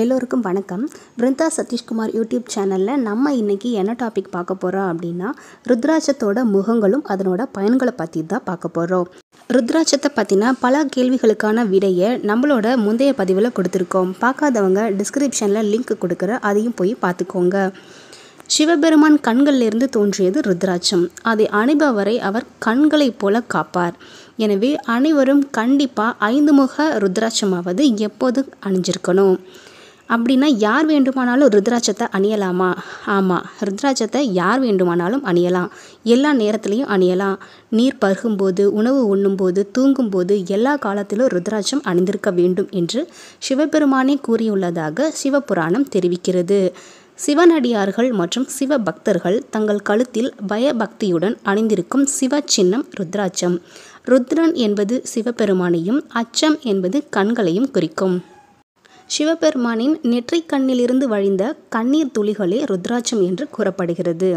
எல்லோருக்கும் வணக்கம் பிருந்தா சதீஷ்குமார் யூடியூப் சேனலில் நம்ம இன்றைக்கி என்ன டாபிக் பார்க்க போகிறோம் அப்படின்னா ருத்ராட்சத்தோட முகங்களும் அதனோட பயன்களை பற்றி தான் பார்க்க போகிறோம் ருத்ராட்சத்தை பற்றின பல கேள்விகளுக்கான விடையை நம்மளோட முந்தைய பதிவில் கொடுத்துருக்கோம் பார்க்காதவங்க டிஸ்கிரிப்ஷனில் லிங்க் கொடுக்குற அதையும் போய் பார்த்துக்கோங்க சிவபெருமான் கண்களிலிருந்து தோன்றியது ருத்ராட்சம் அதை அணிபவரை அவர் கண்களைப் போல காப்பார் எனவே அனைவரும் கண்டிப்பாக ஐந்து முக ருத்ராட்சமாவது எப்போது அணிஞ்சிருக்கணும் அப்படின்னா யார் வேண்டுமானாலும் ருத்ராட்சத்தை அணியலாமா ஆமாம் ருத்ராட்சத்தை யார் வேண்டுமானாலும் அணியலாம் எல்லா நேரத்துலையும் அணியலாம் நீர் பருகும்போது உணவு உண்ணும்போது தூங்கும்போது எல்லா காலத்திலும் ருத்ராட்சம் அணிந்திருக்க வேண்டும் என்று சிவபெருமானே கூறியுள்ளதாக சிவபுராணம் தெரிவிக்கிறது சிவனடியார்கள் மற்றும் சிவ பக்தர்கள் தங்கள் கழுத்தில் பயபக்தியுடன் அணிந்திருக்கும் சிவ சின்னம் ருத்ராட்சம் ருத்ரன் என்பது சிவபெருமானையும் அச்சம் என்பது கண்களையும் குறிக்கும் சிவபெருமானின் நெற்றிக் கண்ணிலிருந்து வழிந்த கண்ணீர் துளிகளே ருத்ராட்சம் என்று கூறப்படுகிறது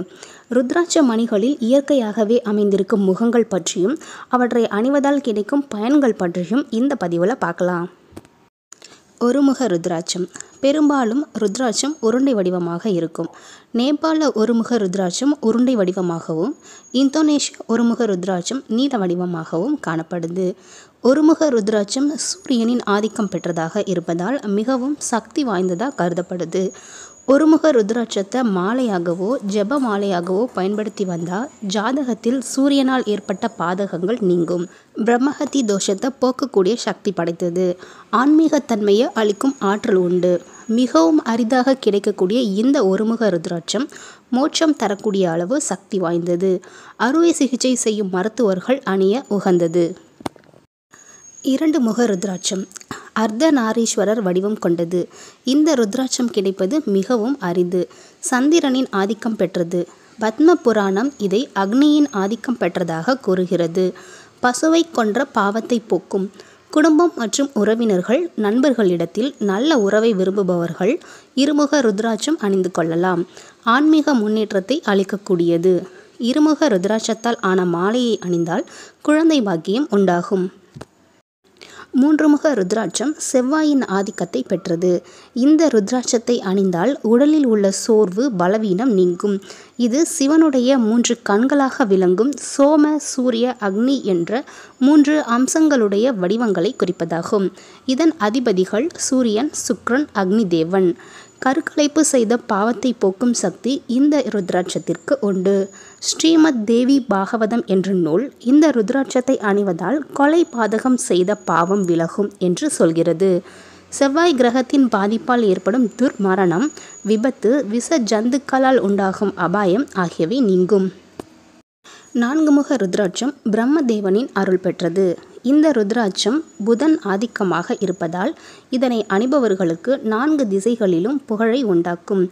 ருத்ராட்ச மணிகளில் இயற்கையாகவே அமைந்திருக்கும் முகங்கள் பற்றியும் அவற்றை அணிவதால் கிடைக்கும் பயன்கள் பற்றியும் இந்த பதிவில் பார்க்கலாம் ஒருமுக ருத்ராட்சம் பெரும்பாலும் ருத்ராட்சம் உருண்டை வடிவமாக இருக்கும் நேபாள ஒருமுக ருத்ராட்சம் உருண்டை வடிவமாகவும் இந்தோனேஷிய ஒருமுக ருத்ராட்சம் நீல வடிவமாகவும் காணப்படுது ஒருமுக ருத்ராட்சம் சூரியனின் ஆதிக்கம் பெற்றதாக இருப்பதால் மிகவும் சக்தி வாய்ந்ததாக கருதப்படுது ஒருமுக ருத்ராட்சத்தை மாலையாகவோ ஜப மாலையாகவோ பயன்படுத்தி வந்தால் ஜாதகத்தில் சூரியனால் ஏற்பட்ட பாதகங்கள் நீங்கும் பிரம்மஹத்தி தோஷத்தை போக்கக்கூடிய சக்தி படைத்தது ஆன்மீகத்தன்மையை அளிக்கும் ஆற்றல் உண்டு மிகவும் அரிதாக கிடைக்கக்கூடிய இந்த ஒருமுக ருத்ராட்சம் மோட்சம் தரக்கூடிய அளவு சக்தி வாய்ந்தது அறுவை சிகிச்சை செய்யும் மருத்துவர்கள் அணிய உகந்தது இரண்டு முக ருத்ராட்சம் அர்த்தநாரீஸ்வரர் வடிவம் கொண்டது இந்த ருத்ராட்சம் கிடைப்பது மிகவும் அரிது சந்திரனின் ஆதிக்கம் பெற்றது பத்ம புராணம் இதை அக்னியின் ஆதிக்கம் பெற்றதாக கூறுகிறது பசுவை கொன்ற பாவத்தை போக்கும் குடும்பம் மற்றும் உறவினர்கள் நண்பர்களிடத்தில் நல்ல உறவை விரும்புபவர்கள் இருமுக ருத்ராட்சம் அணிந்து கொள்ளலாம் ஆன்மீக முன்னேற்றத்தை அளிக்கக்கூடியது இருமுக ருத்ராட்சத்தால் ஆன மாலையை அணிந்தால் குழந்தை பாக்கியம் உண்டாகும் மூன்றுமுக ருத்ராட்சம் செவ்வாயின் ஆதிக்கத்தை பெற்றது இந்த ருத்ராட்சத்தை அணிந்தால் உடலில் உள்ள சோர்வு பலவீனம் நீங்கும் இது சிவனுடைய மூன்று கண்களாக விளங்கும் சோம சூரிய அக்னி என்ற மூன்று அம்சங்களுடைய வடிவங்களை குறிப்பதாகும் இதன் அதிபதிகள் சூரியன் சுக்ரன் அக்னி தேவன் கருக்கலைப்பு செய்த பாவத்தை போக்கும் சக்தி இந்த ருத்ராட்சத்திற்கு உண்டு ஸ்ரீமத் தேவி பாகவதம் என்ற நூல் இந்த ருத்ராட்சத்தை அணிவதால் கொலை பாதகம் செய்த பாவம் விலகும் என்று சொல்கிறது செவ்வாய் கிரகத்தின் பாதிப்பால் ஏற்படும் துர்மரணம் விபத்து விச ஜந்துக்களால் உண்டாகும் அபாயம் ஆகியவை நீங்கும் நான்கு முக ருத்ராட்சம் பிரம்மதேவனின் அருள் பெற்றது இந்த ருத்ராட்சம் புதன் ஆதிக்கமாக இருப்பதால் இதனை அணிபவர்களுக்கு நான்கு திசைகளிலும் புகழை உண்டாக்கும்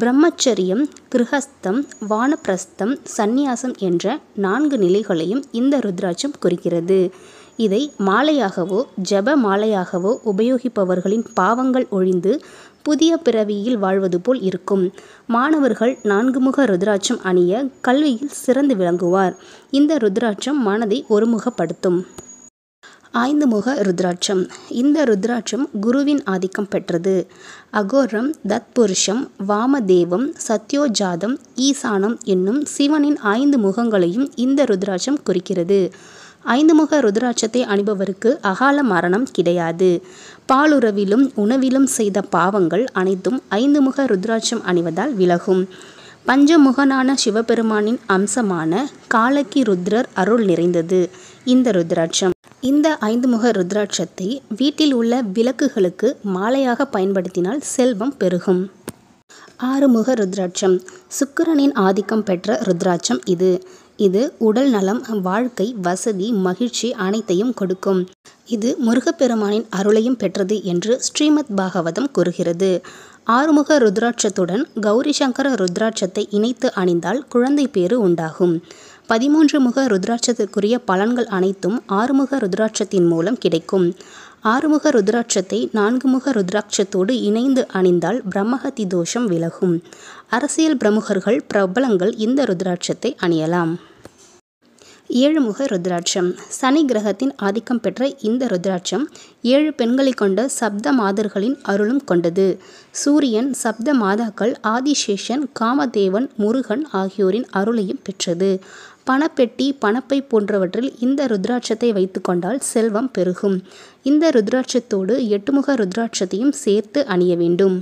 பிரம்மச்சரியம் கிருஹஸ்தம் வானப்பிரஸ்தம் சந்நியாசம் என்ற நான்கு நிலைகளையும் இந்த ருத்ராட்சம் குறிக்கிறது இதை மாலையாகவோ ஜப மாலையாகவோ உபயோகிப்பவர்களின் பாவங்கள் ஒழிந்து புதிய பிறவியில் வாழ்வது போல் இருக்கும் மாணவர்கள் நான்குமுக ருத்ராட்சம் அணிய கல்வியில் சிறந்து விளங்குவார் இந்த ருத்ராட்சம் மனதை ஒருமுகப்படுத்தும் ஆய்ந்துமுக ருத்ராட்சம் இந்த ருத்ராட்சம் குருவின் ஆதிக்கம் பெற்றது அகோரம் தத்புருஷம் வாமதேவம் சத்யோஜாதம் ஈசானம் என்னும் சிவனின் ஐந்து முகங்களையும் இந்த ருத்ராட்சம் குறிக்கிறது ஐந்துமுக ருத்ராட்சத்தை அணிபவருக்கு அகால மரணம் கிடையாது பாலுறவிலும் உணவிலும் செய்த பாவங்கள் அனைத்தும் ஐந்துமுக ருத்ராட்சம் அணிவதால் விலகும் பஞ்சமுகனான சிவபெருமானின் அம்சமான காலக்கி ருத்ரர் அருள் நிறைந்தது இந்த ருத்ராட்சம் இந்த ஐந்து முக ருத்ராட்சத்தை வீட்டில் உள்ள விளக்குகளுக்கு மாலையாக பயன்படுத்தினால் செல்வம் பெருகும் ஆறுமுக ருத்ராட்சம் சுக்கிரனின் ஆதிக்கம் பெற்ற ருத்ராட்சம் இது இது உடல் நலம் வாழ்க்கை வசதி மகிழ்ச்சி அனைத்தையும் கொடுக்கும் இது முருகப்பெருமானின் அருளையும் பெற்றது என்று ஸ்ரீமத் பாகவதம் கூறுகிறது ஆறுமுக ருத்ராட்சத்துடன் கௌரி சங்கர ருத்ராட்சத்தை இணைத்து அணிந்தால் குழந்தை பேறு உண்டாகும் பதிமூன்று முக ருத்ராட்சத்திற்குரிய பலன்கள் அனைத்தும் ஆறுமுக ருத்ராட்சத்தின் மூலம் கிடைக்கும் ஆறுமுக ருத்ராட்சத்தை நான்குமுக ருத்ராட்சத்தோடு இணைந்து அணிந்தால் பிரம்மஹதி தோஷம் விலகும் அரசியல் பிரமுகர்கள் பிரபலங்கள் இந்த ருத்ராட்சத்தை அணியலாம் ஏழுமுக ருத்ராட்சம் சனி கிரகத்தின் ஆதிக்கம் பெற்ற இந்த ருத்ராட்சம் ஏழு பெண்களை கொண்ட சப்த மாதர்களின் அருளும் கொண்டது சூரியன் சப்த மாதாக்கள் ஆதிசேஷன் காமதேவன் முருகன் ஆகியோரின் அருளையும் பெற்றது பணப்பெட்டி பணப்பை போன்றவற்றில் இந்த ருத்ராட்சத்தை வைத்து கொண்டால் செல்வம் பெருகும் இந்த ருத்ராட்சத்தோடு எட்டுமுக ருத்ராட்சத்தையும் சேர்த்து அணிய வேண்டும்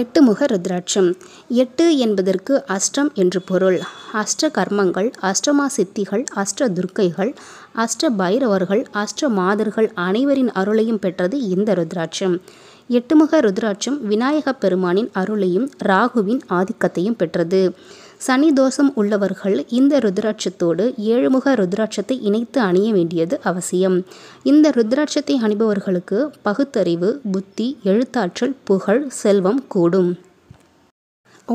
எட்டுமுக ருத்ராட்சம் எட்டு என்பதற்கு அஷ்டம் என்று பொருள் அஷ்ட கர்மங்கள் அஷ்டமா சித்திகள் அஷ்ட துர்க்கைகள் அஷ்ட பைரவர்கள் அஷ்ட மாதர்கள் அனைவரின் அருளையும் பெற்றது இந்த ருத்ராட்சம் எட்டுமுக ருத்ராட்சம் விநாயகப் பெருமானின் அருளையும் ராகுவின் ஆதிக்கத்தையும் பெற்றது சனி தோஷம் உள்ளவர்கள் இந்த ருத்ராட்சத்தோடு ஏழுமுக ருத்ராட்சத்தை இணைத்து அணிய வேண்டியது அவசியம் இந்த ருத்ராட்சத்தை அணிபவர்களுக்கு பகுத்தறிவு புத்தி எழுத்தாற்றல் புகழ் செல்வம் கூடும்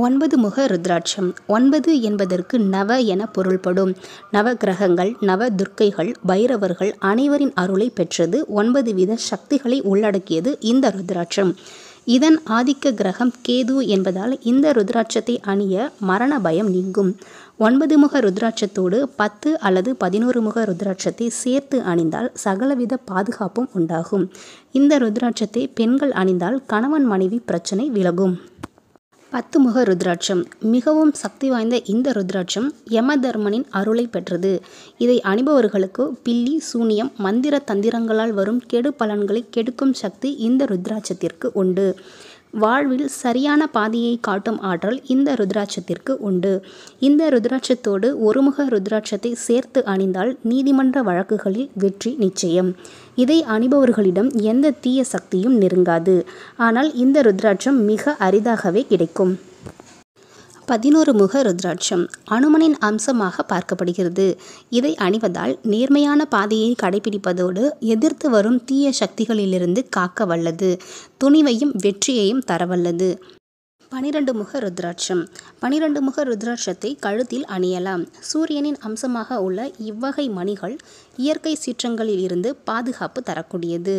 ஒன்பது முக ருத்ராட்சம் ஒன்பது என்பதற்கு நவ என பொருள்படும் நவ கிரகங்கள் நவ துர்க்கைகள் பைரவர்கள் அனைவரின் அருளை பெற்றது ஒன்பது வித சக்திகளை உள்ளடக்கியது இந்த ருத்ராட்சம் இதன் ஆதிக்க கிரகம் கேது என்பதால் இந்த ருத்ராட்சத்தை அணிய மரண பயம் நீங்கும் ஒன்பது முக ருத்ராட்சத்தோடு பத்து அல்லது பதினோரு முக ருத்ராட்சத்தை சேர்த்து அணிந்தால் சகலவித பாதுகாப்பும் உண்டாகும் இந்த ருத்ராட்சத்தை பெண்கள் அணிந்தால் கணவன் மனைவி பிரச்சனை விலகும் பத்து முக ருத்ராட்சம் மிகவும் சக்தி வாய்ந்த இந்த ருத்ராட்சம் யமதர்மனின் அருளை பெற்றது இதை அணிபவர்களுக்கு பில்லி சூனியம் மந்திர தந்திரங்களால் வரும் கெடு பலன்களை கெடுக்கும் சக்தி இந்த ருத்ராட்சத்திற்கு உண்டு வாழ்வில் சரியான பாதையை காட்டும் ஆற்றல் இந்த ருத்ராட்சத்திற்கு உண்டு இந்த ருத்ராட்சத்தோடு ஒருமுக ருத்ராட்சத்தை சேர்த்து அணிந்தால் நீதிமன்ற வழக்குகளில் வெற்றி நிச்சயம் இதை அணிபவர்களிடம் எந்த தீய சக்தியும் நெருங்காது ஆனால் இந்த ருத்ராட்சம் மிக அரிதாகவே கிடைக்கும் பதினோரு முக ருத்ராட்சம் அனுமனின் அம்சமாக பார்க்கப்படுகிறது இதை அணிவதால் நேர்மையான பாதையை கடைபிடிப்பதோடு எதிர்த்து வரும் தீய சக்திகளிலிருந்து காக்க வல்லது துணிவையும் வெற்றியையும் தரவல்லது பனிரெண்டு முக ருத்ராட்சம் பனிரெண்டு முக ருத்ராட்சத்தை கழுத்தில் அணியலாம் சூரியனின் அம்சமாக உள்ள இவ்வகை மணிகள் இயற்கை சீற்றங்களில் இருந்து பாதுகாப்பு தரக்கூடியது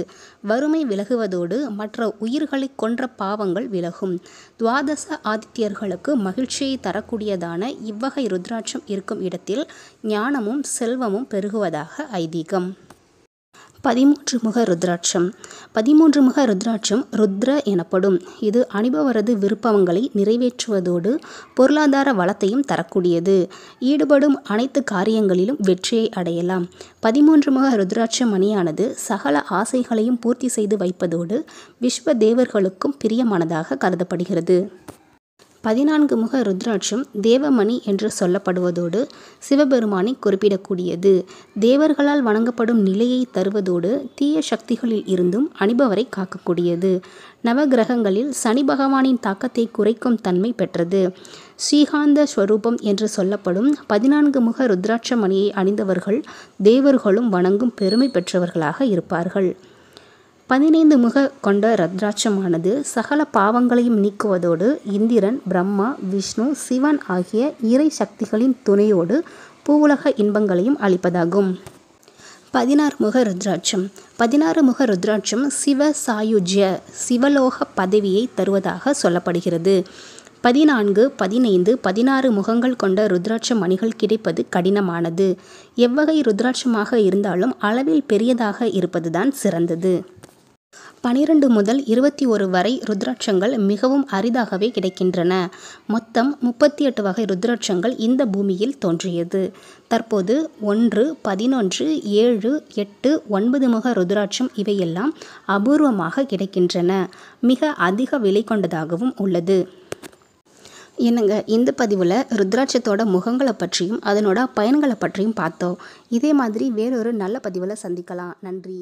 வறுமை விலகுவதோடு மற்ற உயிர்களை கொன்ற பாவங்கள் விலகும் துவாதச ஆதித்யர்களுக்கு மகிழ்ச்சியை தரக்கூடியதான இவ்வகை ருத்ராட்சம் இருக்கும் இடத்தில் ஞானமும் செல்வமும் பெருகுவதாக ஐதீகம் பதிமூன்று முக ருத்ராட்சம் பதிமூன்று முக ருத்ராட்சம் ருத்ர எனப்படும் இது அணிபவரது விருப்பங்களை நிறைவேற்றுவதோடு பொருளாதார வளத்தையும் தரக்கூடியது ஈடுபடும் அனைத்து காரியங்களிலும் வெற்றியை அடையலாம் பதிமூன்று முக ருத்ராட்சம் அணியானது சகல ஆசைகளையும் பூர்த்தி செய்து வைப்பதோடு விஸ்வ தேவர்களுக்கும் பிரியமானதாக கருதப்படுகிறது பதினான்கு முக ருத்ராட்சம் தேவமணி என்று சொல்லப்படுவதோடு சிவபெருமானை குறிப்பிடக்கூடியது தேவர்களால் வணங்கப்படும் நிலையை தருவதோடு தீய சக்திகளில் இருந்தும் அணிபவரை காக்கக்கூடியது நவகிரகங்களில் சனி பகவானின் தாக்கத்தை குறைக்கும் தன்மை பெற்றது ஸ்ரீகாந்த ஸ்வரூபம் என்று சொல்லப்படும் பதினான்கு முக ருத்ராட்ச மணியை அணிந்தவர்கள் தேவர்களும் வணங்கும் பெருமை பெற்றவர்களாக இருப்பார்கள் பதினைந்து முக கொண்ட ருத்ராட்சமானது சகல பாவங்களையும் நீக்குவதோடு இந்திரன் பிரம்மா விஷ்ணு சிவன் ஆகிய இறை சக்திகளின் துணையோடு பூவுலக இன்பங்களையும் அளிப்பதாகும் பதினாறு முக ருத்ராட்சம் பதினாறு முக ருத்ராட்சம் சிவ சாயுஜ்ய சிவலோக பதவியை தருவதாக சொல்லப்படுகிறது பதினான்கு பதினைந்து பதினாறு முகங்கள் கொண்ட ருத்ராட்ச மணிகள் கிடைப்பது கடினமானது எவ்வகை ருத்ராட்சமாக இருந்தாலும் அளவில் பெரியதாக இருப்பதுதான் சிறந்தது பனிரெண்டு முதல் இருபத்தி ஒரு வரை ருத்ராட்சங்கள் மிகவும் அரிதாகவே கிடைக்கின்றன மொத்தம் முப்பத்தி எட்டு வகை ருத்ராட்சங்கள் இந்த பூமியில் தோன்றியது தற்போது ஒன்று பதினொன்று ஏழு எட்டு ஒன்பது முக ருத்ராட்சம் இவையெல்லாம் அபூர்வமாக கிடைக்கின்றன மிக அதிக விலை கொண்டதாகவும் உள்ளது என்னங்க இந்த பதிவில் ருத்ராட்சத்தோட முகங்களை பற்றியும் அதனோட பயன்களை பற்றியும் பார்த்தோம் இதே மாதிரி வேறொரு நல்ல பதிவில் சந்திக்கலாம் நன்றி